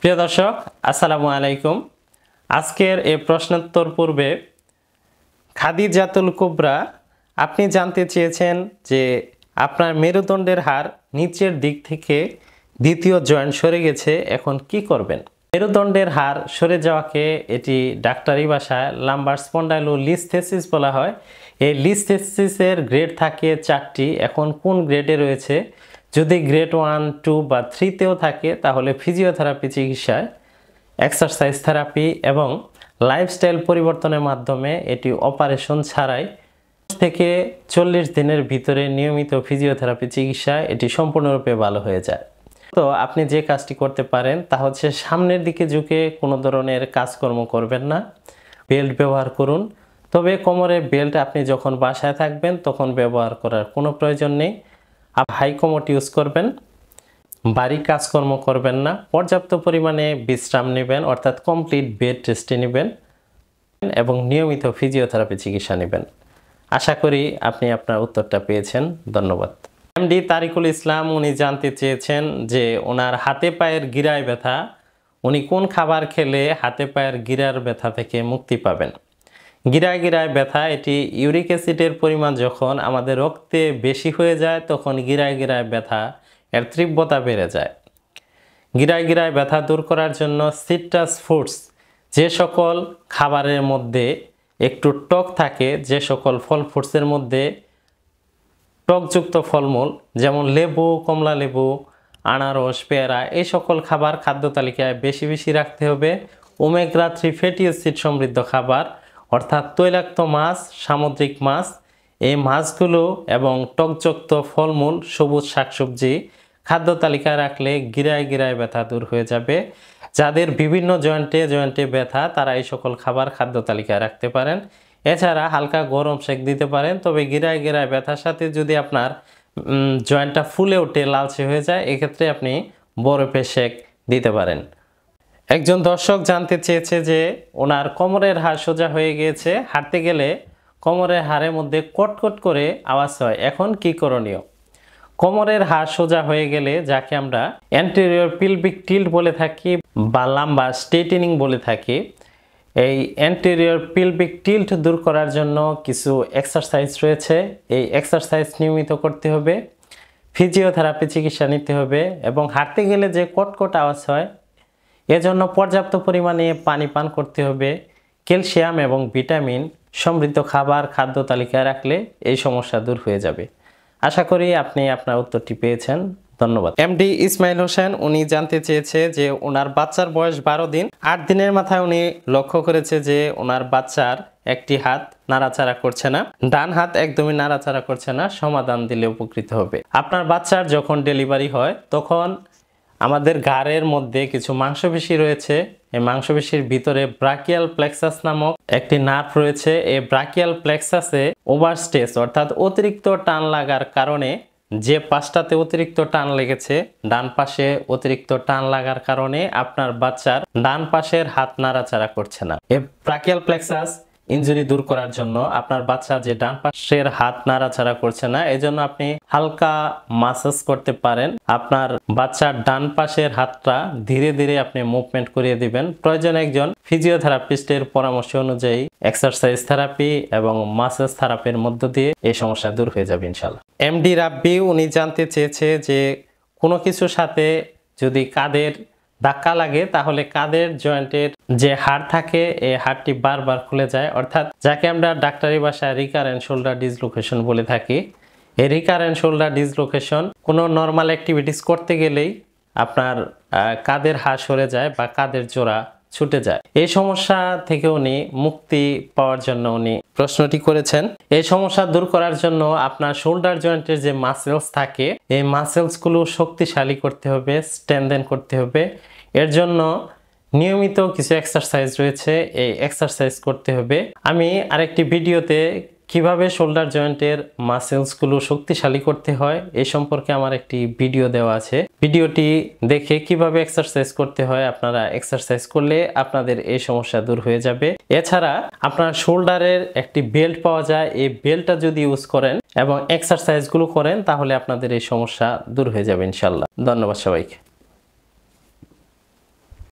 প্রিয় দর্শক আসসালামু আলাইকুম আজকের এ প্রশ্নোত্তর পূর্বে জাতুল কুবরা আপনি জানতে চেয়েছেন যে আপনার মেরুদণ্ডের হার নিচের দিক থেকে দ্বিতীয় জয়েন্ট সরে গেছে এখন কি করবেন মেরুদণ্ডের হার সরে যাওয়াকে এটি ডাক্তারি ভাষায় লাম্বার স্পন্ডাইলো লিস্থেসিস বলা হয় এই লিস্থেসিসের গ্রেড থাকে চারটি এখন কোন গ্রেডে রয়েছে যদি গ্রেড ওয়ান টু বা থ্রিতেও থাকে তাহলে ফিজিওথেরাপি চিকিৎসায় এক্সারসাইজ থেরাপি এবং লাইফস্টাইল পরিবর্তনের মাধ্যমে এটি অপারেশন ছাড়াই থেকে চল্লিশ দিনের ভিতরে নিয়মিত ফিজিওথেরাপি চিকিৎসায় এটি সম্পূর্ণরূপে ভালো হয়ে যায় তো আপনি যে কাজটি করতে পারেন তা হচ্ছে সামনের দিকে ঝুঁকে কোনো ধরনের কাজকর্ম করবেন না বেল্ট ব্যবহার করুন তবে কোমরে বেল্ট আপনি যখন বাসায় থাকবেন তখন ব্যবহার করার কোনো প্রয়োজন নেই আপনি হাই কমোট ইউজ করবেন বাড়ি কাজকর্ম করবেন না পর্যাপ্ত পরিমাণে বিশ্রাম নেবেন অর্থাৎ কমপ্লিট বেড রেস্টে নেবেন এবং নিয়মিত ফিজিওথেরাপি চিকিৎসা নেবেন আশা করি আপনি আপনার উত্তরটা পেয়েছেন ধন্যবাদ এমডি তারিকুল ইসলাম উনি জানতে চেয়েছেন যে ওনার হাতে পায়ের গিরায় ব্যথা উনি কোন খাবার খেলে হাতে পায়ের গিরার ব্যথা থেকে মুক্তি পাবেন গিরায় গিরায় ব্যথা এটি ইউরিক অ্যাসিডের পরিমাণ যখন আমাদের রক্তে বেশি হয়ে যায় তখন গিরায় গিরায় ব্যথা এর তীব্রতা বেড়ে যায় গিরায় গিরায় ব্যথা দূর করার জন্য সিট্রাস ফুডস যে সকল খাবারের মধ্যে একটু টক থাকে যে সকল ফল ফ্রুটসের মধ্যে টকযুক্ত ফলমূল যেমন লেবু কমলা লেবু আনারস পেয়ারা এই সকল খাবার খাদ্য তালিকায় বেশি বেশি রাখতে হবে ওমেগ্রা থ্রি ফ্যাটি অ্যাসিড সমৃদ্ধ খাবার অর্থাৎ তৈলাক্ত মাছ সামুদ্রিক মাছ এই মাছগুলো এবং টকযুক্ত ফলমূল সবুজ শাকসবজি খাদ্য তালিকায় রাখলে গিরায় গিরায় ব্যথা দূর হয়ে যাবে যাদের বিভিন্ন জয়েন্টে জয়েন্টে ব্যথা তারা এই সকল খাবার খাদ্য তালিকায় রাখতে পারেন এছাড়া হালকা গরম সেক দিতে পারেন তবে গিরায় গিরায় ব্যথার সাথে যদি আপনার জয়েন্টটা ফুলে ওঠে লালচে হয়ে যায় এক্ষেত্রে আপনি বরফে সেক দিতে পারেন একজন দর্শক জানতে চেয়েছে যে ওনার কোমরের হাড় সোজা হয়ে গিয়েছে হাঁটতে গেলে কোমরের হাড়ের মধ্যে কটকট করে আওয়াজ হয় এখন কি করণীয় কোমরের হাড় সোজা হয়ে গেলে যাকে আমরা অ্যান্টেরিয়র পিলভিক টিল্ট বলে থাকি বা লাম্বা স্ট্রেটেনিং বলে থাকি এই অ্যান্টেরিয়র পিলভিক টিল্ট দূর করার জন্য কিছু এক্সারসাইজ রয়েছে এই এক্সারসাইজ নিয়মিত করতে হবে ফিজিওথেরাপি চিকিৎসা নিতে হবে এবং হাঁটতে গেলে যে কটকট আওয়াজ হয় এজন্য পর্যাপ্ত পরিমাণে পানি পান করতে হবে ক্যালসিয়াম এবং ভিটামিন সমৃদ্ধ খাবার খাদ্য তালিকায় রাখলে এই সমস্যা দূর হয়ে যাবে আশা করি আপনি আপনার উত্তরটি পেয়েছেন ধন্যবাদ এমডি ইসমাইল হোসেন উনি জানতে চেয়েছে যে ওনার বাচ্চার বয়স বারো দিন আট দিনের মাথায় উনি লক্ষ্য করেছে যে ওনার বাচ্চার একটি হাত নাড়াচাড়া করছে না ডান হাত একদমই নাড়াচাড়া করছে না সমাধান দিলে উপকৃত হবে আপনার বাচ্চার যখন ডেলিভারি হয় তখন আমাদের গাড়ের মধ্যে কিছু মাংসপেশি রয়েছে এই মাংসপেশির ভিতরে ব্রাকিয়াল প্লেক্সাস নামক একটি নার্ভ রয়েছে এই ব্রাকিয়াল প্লেক্সাসে ওভারস্টেস অর্থাৎ অতিরিক্ত টান লাগার কারণে যে পাশটাতে অতিরিক্ত টান লেগেছে ডান পাশে অতিরিক্ত টান লাগার কারণে আপনার বাচ্চার ডান পাশের হাত নাড়াচাড়া করছে না এ ব্রাকিয়াল প্লেক্সাস ইঞ্জুরি দূর করার জন্য আপনার বাচ্চা যে ডান পাশের হাত নাড়াচাড়া করছে না এই জন্য আপনি হালকা মাসাজ করতে পারেন আপনার বাচ্চার ডান পাশের হাতটা ধীরে ধীরে আপনি মুভমেন্ট করিয়ে দিবেন প্রয়োজন একজন ফিজিওথেরাপিস্টের পরামর্শ অনুযায়ী এক্সারসাইজ থেরাপি এবং মাসাজ থেরাপির মধ্য দিয়ে এই সমস্যা দূর হয়ে যাবে ইনশাল্লাহ এমডি রাব্বি উনি জানতে চেয়েছে যে কোনো কিছুর সাথে যদি কাদের ধাক্কা লাগে তাহলে কাদের জয়েন্টের যে হাড় থাকে এই হাড়টি বারবার খুলে যায় অর্থাৎ যাকে আমরা ডাক্তারি বাসায় রিকারেন্ট শোল্ডার ডিসলোকেশন বলে থাকি এই রিকারেন্ট শোল্ডার ডিসলোকেশন কোনো নর্মাল অ্যাক্টিভিটিস করতে গেলেই আপনার কাদের হাড় সরে যায় বা কাদের জোড়া ছুটে যায় এই সমস্যা থেকে উনি মুক্তি পাওয়ার জন্য উনি প্রশ্নটি করেছেন এই সমস্যা দূর করার জন্য আপনার শোল্ডার জয়েন্টের যে মাসেলস থাকে এই মাসেলসগুলো শক্তিশালী করতে হবে স্ট্যান্ডেন করতে হবে এর জন্য নিয়মিত কিছু এক্সারসাইজ রয়েছে এই এক্সারসাইজ করতে হবে আমি আরেকটি ভিডিওতে কিভাবে শোল্ডার জয়েন্টের মাসেলসগুলো শক্তিশালী করতে হয় এ সম্পর্কে আমার একটি ভিডিও দেওয়া আছে ভিডিওটি দেখে কিভাবে এক্সারসাইজ করতে হয় আপনারা এক্সারসাইজ করলে আপনাদের এই সমস্যা দূর হয়ে যাবে এছাড়া আপনার শোল্ডারের একটি বেল্ট পাওয়া যায় এই বেল্টটা যদি ইউজ করেন এবং এক্সারসাইজগুলো করেন তাহলে আপনাদের এই সমস্যা দূর হয়ে যাবে ইনশাল্লাহ ধন্যবাদ সবাইকে